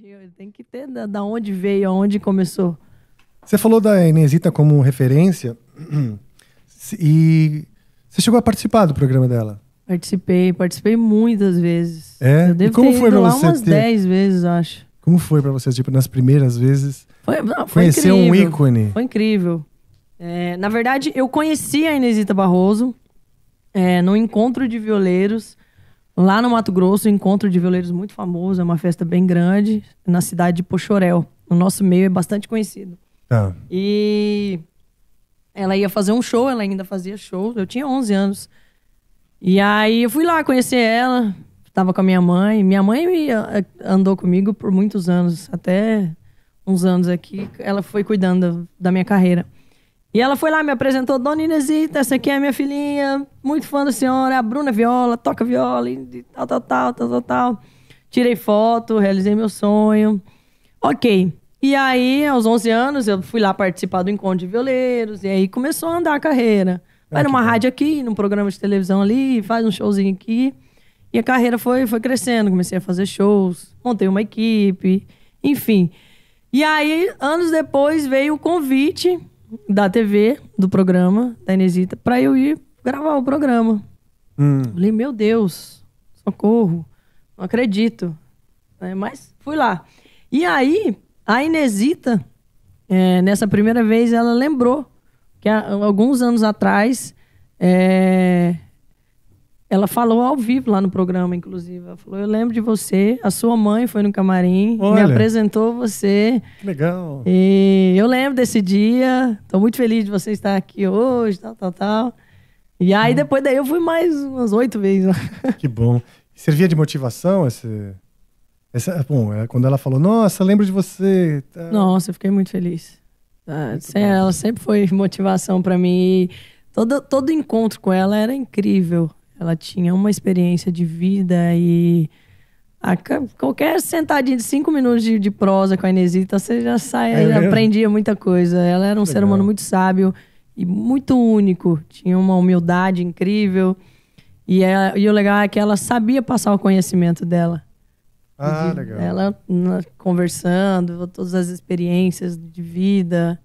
tadinho. Tem que ter da, da onde veio, aonde começou. Você falou da Inesita como referência e você chegou a participar do programa dela? Participei, participei muitas vezes. É? Eu devo e como ter foi ido lá você umas 10 ter... vezes, acho. Como foi para você, tipo, nas primeiras vezes? Foi, não, foi conhecer incrível. um ícone. Foi incrível. É, na verdade, eu conheci a Inesita Barroso é, no encontro de violeiros Lá no Mato Grosso, um encontro de violeiros muito famoso, é uma festa bem grande, na cidade de Pochorel. o nosso meio é bastante conhecido. Tá. E ela ia fazer um show, ela ainda fazia show, eu tinha 11 anos. E aí eu fui lá conhecer ela, estava com a minha mãe. Minha mãe eh, andou comigo por muitos anos, até uns anos aqui, ela foi cuidando da minha carreira. E ela foi lá, me apresentou, Dona Inesita, essa aqui é minha filhinha, muito fã da senhora, a Bruna Viola, toca viola, e tal, tal, tal, tal, tal, tal. Tirei foto, realizei meu sonho. Ok. E aí, aos 11 anos, eu fui lá participar do encontro de violeiros, e aí começou a andar a carreira. Ah, Vai numa rádio aqui, num programa de televisão ali, faz um showzinho aqui. E a carreira foi, foi crescendo, comecei a fazer shows, montei uma equipe, enfim. E aí, anos depois, veio o convite da TV, do programa, da Inesita, pra eu ir gravar o programa. Hum. Falei, meu Deus, socorro, não acredito. É, mas fui lá. E aí, a Inesita, é, nessa primeira vez, ela lembrou que há, alguns anos atrás é, ela falou ao vivo lá no programa, inclusive. Ela falou: Eu lembro de você, a sua mãe foi no camarim, Olha. me apresentou você. Que legal. E eu lembro desse dia, estou muito feliz de você estar aqui hoje, tal, tal, tal. E aí hum. depois daí eu fui mais umas oito vezes. Que bom. servia de motivação esse. Essa, bom, é, quando ela falou, nossa, lembro de você. Nossa, eu fiquei muito feliz. Ah, muito ela sempre foi motivação para mim. Todo, todo encontro com ela era incrível. Ela tinha uma experiência de vida e a, qualquer sentadinha de cinco minutos de, de prosa com a Inesita, você já sai, é aprendia muita coisa. Ela era um Legal. ser humano muito sábio e muito único. Tinha uma humildade incrível. E, ela, é, e o legal é que ela sabia passar o conhecimento dela. Ah, legal. Ela conversando, todas as experiências de vida.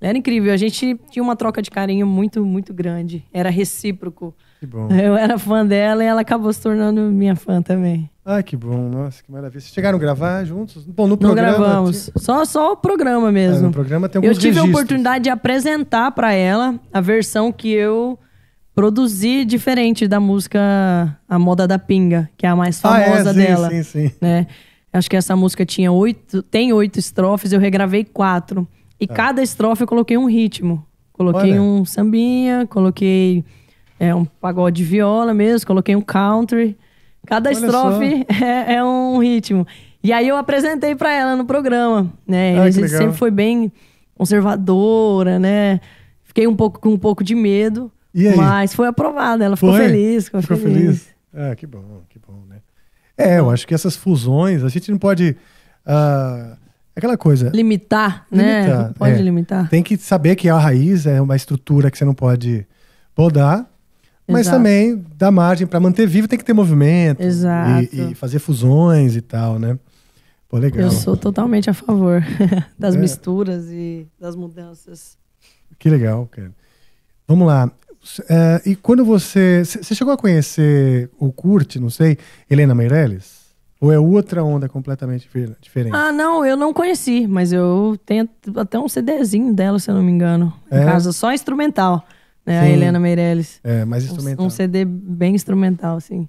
Era incrível. A gente tinha uma troca de carinho muito, muito grande. Era recíproco. Que bom. Eu era fã dela e ela acabou se tornando minha fã também. Ah, que bom. Nossa, que maravilha. Vocês chegaram a gravar juntos? Bom, no programa... Não gravamos. Tinha... Só, só o programa mesmo. Ah, no programa tem alguns Eu tive registros. a oportunidade de apresentar para ela a versão que eu produzi diferente da música A Moda da Pinga, que é a mais famosa ah, é? dela. Sim, sim, sim. Né? Acho que essa música tinha oito... Tem oito estrofes, eu regravei quatro. E é. cada estrofe eu coloquei um ritmo. Coloquei Olha. um sambinha, coloquei é, um pagode de viola mesmo, coloquei um country. Cada Olha estrofe é, é, um ritmo. E aí eu apresentei para ela no programa, né? Ah, a gente sempre foi bem conservadora, né? Fiquei um pouco com um pouco de medo, mas foi aprovada. Ela ficou foi? feliz, ficou, ficou feliz. feliz. Ah, que bom, que bom, né? É, eu acho que essas fusões, a gente não pode. Uh Aquela coisa. Limitar, né? Limitar, pode é. limitar. Tem que saber que a raiz é uma estrutura que você não pode podar, mas Exato. também dá margem para manter vivo, tem que ter movimento. Exato. E, e, fazer fusões e tal, né? Pô, legal. Eu sou totalmente a favor das é. misturas e das mudanças. Que legal, cara. Vamos lá. É, e quando você. Você chegou a conhecer o Curte, não sei, Helena Meirelles? Ou é outra onda completamente diferente? Ah, não, eu não conheci, mas eu tenho até um CDzinho dela, se eu não me engano. É? Em casa, só instrumental, né? Sim. A Helena Meirelles. É, mais instrumental. Um, um CD bem instrumental, assim.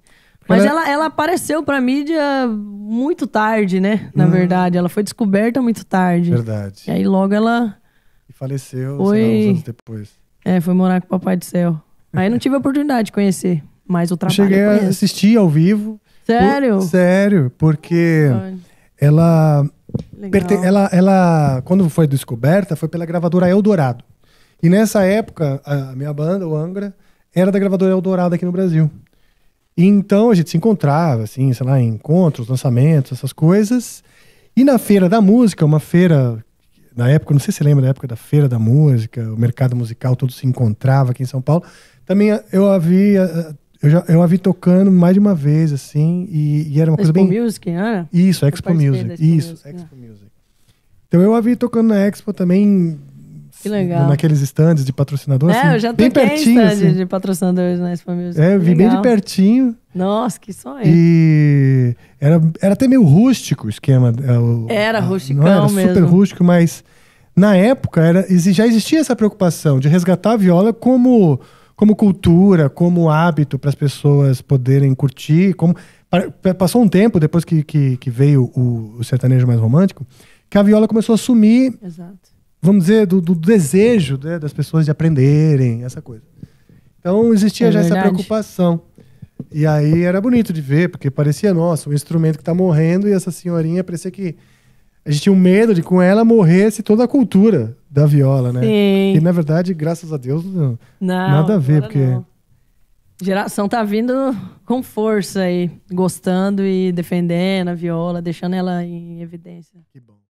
Mas ela, ela, apareceu pra mídia muito tarde, né? Na hum. verdade, ela foi descoberta muito tarde. Verdade. E aí logo ela. E faleceu foi... Lá, uns anos depois. É, foi morar com o Papai do Céu. Aí não tive a oportunidade de conhecer, mas o trabalho. Eu cheguei a assistir ao vivo. Sério? Por, sério, porque ela, ela, ela, quando foi descoberta, foi pela gravadora Eldorado. E nessa época, a minha banda, o Angra, era da gravadora Eldorado aqui no Brasil. E então a gente se encontrava, assim, sei lá, em encontros, lançamentos, essas coisas. E na Feira da Música, uma feira, na época, não sei se você lembra da época da Feira da Música, o mercado musical todo se encontrava aqui em São Paulo. Também eu havia eu, já, eu a vi tocando mais de uma vez, assim, e, e era uma coisa Expo bem. Expo Music, né? Isso, Expo Music. Expo isso, Music, Expo é. Music. Então eu a vi tocando na Expo também. Que legal. Naqueles stands de patrocinadores. É, assim, eu já bem pertinho, assim. de patrocinadores na Expo Music. É, eu vi legal. bem de pertinho. Nossa, que sonho. E era, era até meio rústico o esquema. É, o, era rústico mesmo. Era super rústico, mas na época era, já existia essa preocupação de resgatar a viola como como cultura, como hábito para as pessoas poderem curtir. Como... Passou um tempo, depois que, que, que veio o, o, sertanejo mais romântico, que a viola começou a sumir, Exato. vamos dizer, do, do desejo né, das pessoas de aprenderem, essa coisa. Então existia é já essa preocupação. E aí era bonito de ver, porque parecia, nossa, um instrumento que está morrendo e essa senhorinha parecia que a gente tinha um medo de com ela morresse toda a cultura da viola, né? Sim. E na verdade, graças a Deus, não, não nada a ver, porque. Não. Geração tá vindo com força aí, gostando e defendendo a viola, deixando ela em evidência. Que bom.